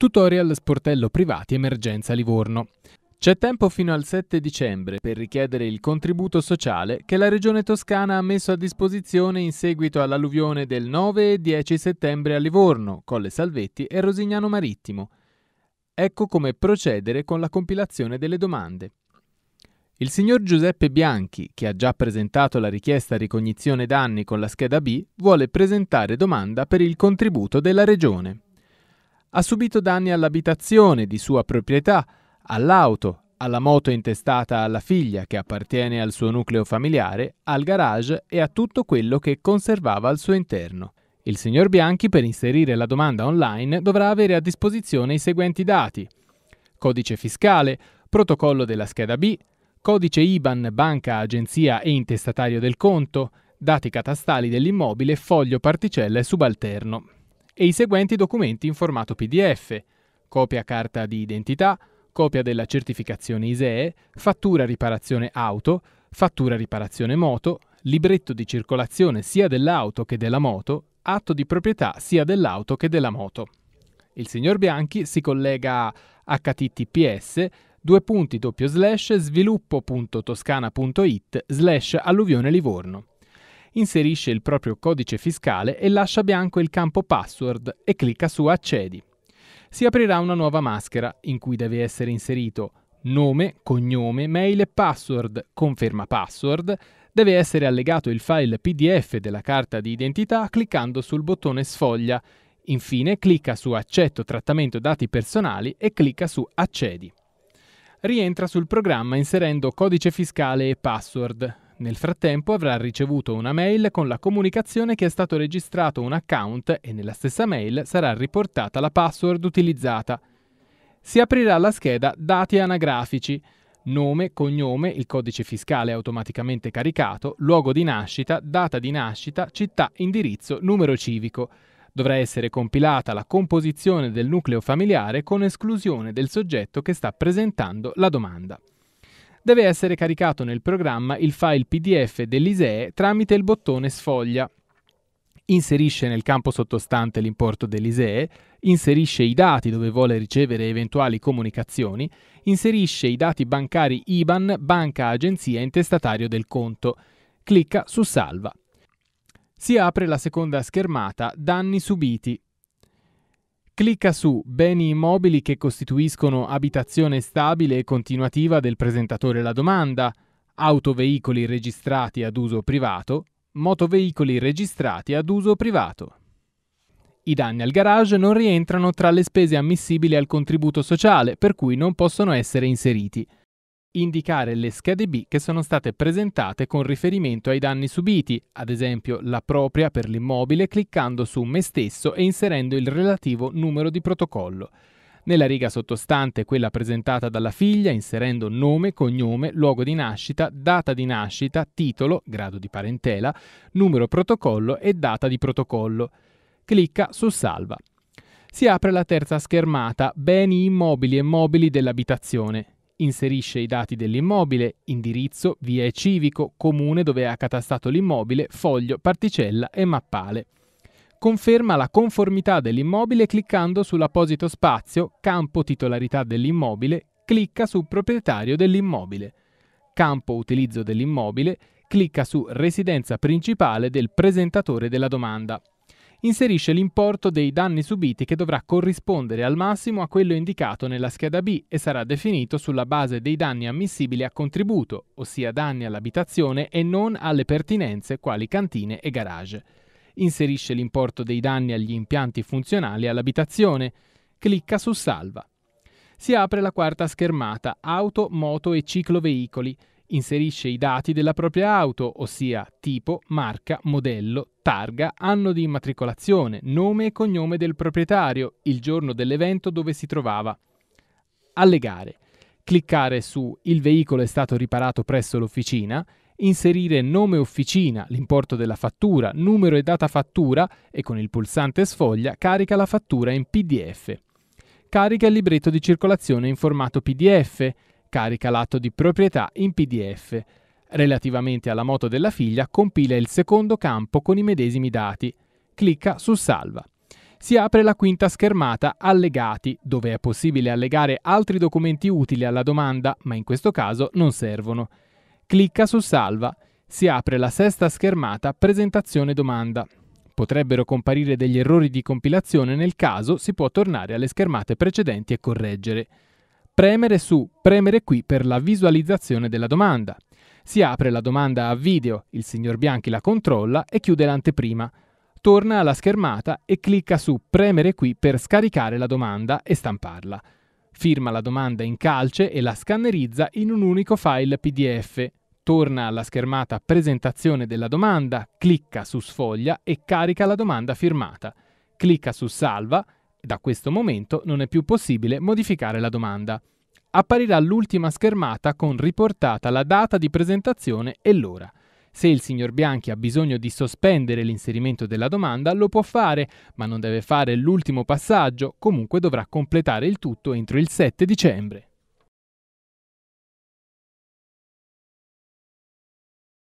Tutorial sportello privati emergenza Livorno. C'è tempo fino al 7 dicembre per richiedere il contributo sociale che la Regione Toscana ha messo a disposizione in seguito all'alluvione del 9 e 10 settembre a Livorno, Colle Salvetti e Rosignano Marittimo. Ecco come procedere con la compilazione delle domande. Il signor Giuseppe Bianchi, che ha già presentato la richiesta ricognizione danni con la scheda B, vuole presentare domanda per il contributo della Regione. Ha subito danni all'abitazione di sua proprietà, all'auto, alla moto intestata alla figlia che appartiene al suo nucleo familiare, al garage e a tutto quello che conservava al suo interno. Il signor Bianchi per inserire la domanda online dovrà avere a disposizione i seguenti dati. Codice fiscale, protocollo della scheda B, codice IBAN, banca, agenzia e intestatario del conto, dati catastali dell'immobile, foglio particelle subalterno e i seguenti documenti in formato PDF, copia carta di identità, copia della certificazione ISEE, fattura riparazione auto, fattura riparazione moto, libretto di circolazione sia dell'auto che della moto, atto di proprietà sia dell'auto che della moto. Il signor Bianchi si collega a https due punti doppio slash sviluppo.toscana.it slash alluvione livorno inserisce il proprio codice fiscale e lascia bianco il campo password e clicca su accedi. Si aprirà una nuova maschera in cui deve essere inserito nome, cognome, mail e password, conferma password, deve essere allegato il file PDF della carta di identità cliccando sul bottone sfoglia. Infine clicca su accetto trattamento dati personali e clicca su accedi. Rientra sul programma inserendo codice fiscale e password. Nel frattempo avrà ricevuto una mail con la comunicazione che è stato registrato un account e nella stessa mail sarà riportata la password utilizzata. Si aprirà la scheda dati anagrafici, nome, cognome, il codice fiscale automaticamente caricato, luogo di nascita, data di nascita, città, indirizzo, numero civico. Dovrà essere compilata la composizione del nucleo familiare con esclusione del soggetto che sta presentando la domanda deve essere caricato nel programma il file PDF dell'ISEE tramite il bottone Sfoglia. Inserisce nel campo sottostante l'importo dell'ISEE, inserisce i dati dove vuole ricevere eventuali comunicazioni, inserisce i dati bancari IBAN, banca, agenzia e intestatario del conto. Clicca su Salva. Si apre la seconda schermata Danni subiti Clicca su Beni immobili che costituiscono abitazione stabile e continuativa del presentatore la domanda, autoveicoli registrati ad uso privato, motoveicoli registrati ad uso privato. I danni al garage non rientrano tra le spese ammissibili al contributo sociale, per cui non possono essere inseriti indicare le schede B che sono state presentate con riferimento ai danni subiti, ad esempio la propria per l'immobile cliccando su Me stesso e inserendo il relativo numero di protocollo. Nella riga sottostante quella presentata dalla figlia inserendo nome, cognome, luogo di nascita, data di nascita, titolo, grado di parentela, numero protocollo e data di protocollo. Clicca su Salva. Si apre la terza schermata, beni immobili e mobili dell'abitazione. Inserisce i dati dell'immobile, indirizzo, via e civico, comune dove è accatastato l'immobile, foglio, particella e mappale. Conferma la conformità dell'immobile cliccando sull'apposito spazio Campo titolarità dell'immobile, clicca su Proprietario dell'immobile. Campo utilizzo dell'immobile, clicca su Residenza principale del presentatore della domanda inserisce l'importo dei danni subiti che dovrà corrispondere al massimo a quello indicato nella scheda B e sarà definito sulla base dei danni ammissibili a contributo, ossia danni all'abitazione e non alle pertinenze quali cantine e garage. Inserisce l'importo dei danni agli impianti funzionali all'abitazione. Clicca su Salva. Si apre la quarta schermata Auto, moto e cicloveicoli Inserisce i dati della propria auto, ossia tipo, marca, modello, targa, anno di immatricolazione, nome e cognome del proprietario, il giorno dell'evento dove si trovava. Allegare. Cliccare su Il veicolo è stato riparato presso l'officina, inserire nome officina, l'importo della fattura, numero e data fattura e con il pulsante sfoglia carica la fattura in PDF. Carica il libretto di circolazione in formato PDF carica l'atto di proprietà in PDF. Relativamente alla moto della figlia, compila il secondo campo con i medesimi dati. Clicca su Salva. Si apre la quinta schermata Allegati, dove è possibile allegare altri documenti utili alla domanda, ma in questo caso non servono. Clicca su Salva. Si apre la sesta schermata Presentazione domanda. Potrebbero comparire degli errori di compilazione, nel caso si può tornare alle schermate precedenti e correggere premere su Premere qui per la visualizzazione della domanda. Si apre la domanda a video, il signor Bianchi la controlla e chiude l'anteprima. Torna alla schermata e clicca su Premere qui per scaricare la domanda e stamparla. Firma la domanda in calce e la scannerizza in un unico file PDF. Torna alla schermata Presentazione della domanda, clicca su Sfoglia e carica la domanda firmata. Clicca su Salva da questo momento non è più possibile modificare la domanda. Apparirà l'ultima schermata con riportata la data di presentazione e l'ora. Se il signor Bianchi ha bisogno di sospendere l'inserimento della domanda, lo può fare, ma non deve fare l'ultimo passaggio, comunque dovrà completare il tutto entro il 7 dicembre.